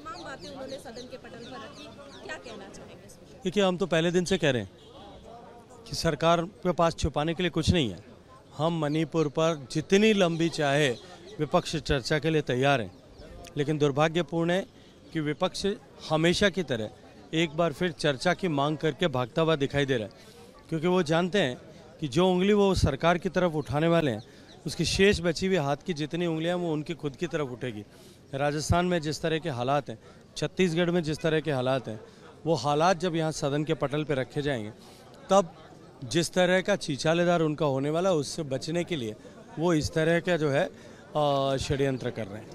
तमाम बातें उन्होंने सदन के पटल पर रखी क्या कहना चाहेंगे देखिए हम तो पहले दिन से कह रहे हैं कि सरकार के पास छुपाने के लिए कुछ नहीं है हम मणिपुर पर जितनी लंबी चाहे विपक्ष चर्चा के लिए तैयार हैं लेकिन दुर्भाग्यपूर्ण है कि विपक्ष हमेशा की तरह एक बार फिर चर्चा की मांग करके भागता हुआ दिखाई दे रहा है क्योंकि वो जानते हैं कि जो उंगली वो सरकार की तरफ उठाने वाले हैं उसकी शेष बची हुई हाथ की जितनी उंगलियां वो उनकी खुद की तरफ उठेगी राजस्थान में जिस तरह के हालात हैं छत्तीसगढ़ में जिस तरह के हालात हैं वो हालात जब यहाँ सदन के पटल पर रखे जाएंगे तब जिस तरह का चीचालेदार उनका होने वाला उससे बचने के लिए वो इस तरह का जो है षड्यंत्र कर रहे हैं